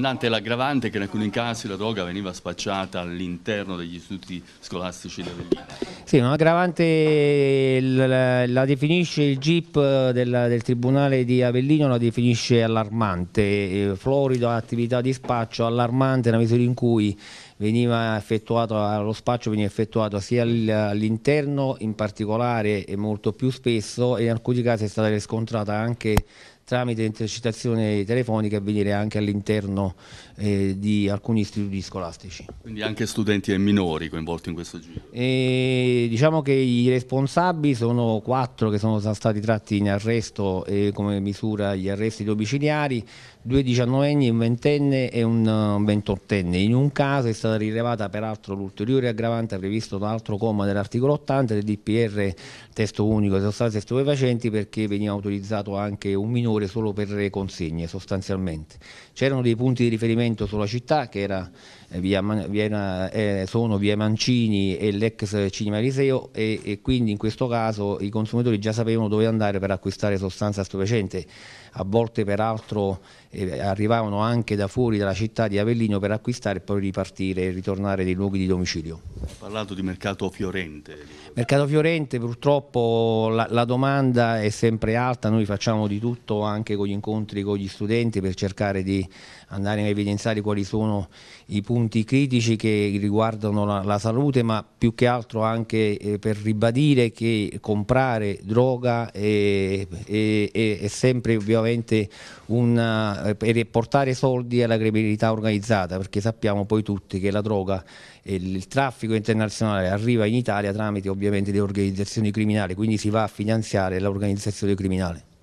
Andante l'aggravante che in alcuni casi la droga veniva spacciata all'interno degli istituti scolastici di Avellino. Sì, ma l'aggravante la, la definisce il GIP del, del, Tribunale di Avellino, la definisce allarmante, eh, florida attività di spaccio, allarmante nella misura in cui veniva effettuato, lo spaccio veniva effettuato sia all'interno in particolare e molto più spesso e in alcuni casi è stata riscontrata anche tramite intercettazione telefonica e venire anche all'interno eh, di alcuni istituti scolastici. Quindi anche studenti e minori coinvolti in questo giro? E, diciamo che i responsabili sono quattro che sono stati tratti in arresto eh, come misura gli arresti domiciliari, due diciannovenni, un ventenne e un eh, ventottenne. In un caso è stata rilevata peraltro l'ulteriore aggravante previsto dall'altro comma dell'articolo 80 del DPR testo unico di sostanze stupefacenti perché veniva autorizzato anche un minore ore solo per le consegne sostanzialmente. C'erano dei punti di riferimento sulla città che era eh, via, via, eh, sono via Mancini e l'ex Cinema Eliseo e, e quindi in questo caso i consumatori già sapevano dove andare per acquistare sostanza stupefacente a volte peraltro eh, arrivavano anche da fuori dalla città di Avellino per acquistare e poi ripartire e ritornare nei luoghi di domicilio. Ha parlato di mercato fiorente. Mercato fiorente purtroppo la, la, domanda è sempre alta, noi facciamo di tutto anche con gli incontri con gli studenti per cercare di andare a evidenziare quali sono i punti critici che riguardano la, la salute ma più che altro anche eh, per ribadire che comprare droga è, eh, è, eh, è, è sempre ovviamente una, eh, per portare soldi alla criminalità organizzata perché sappiamo poi tutti che la droga, il, il traffico internazionale arriva in Italia tramite ovviamente le organizzazioni criminali, quindi si va a finanziare l'organizzazione criminale.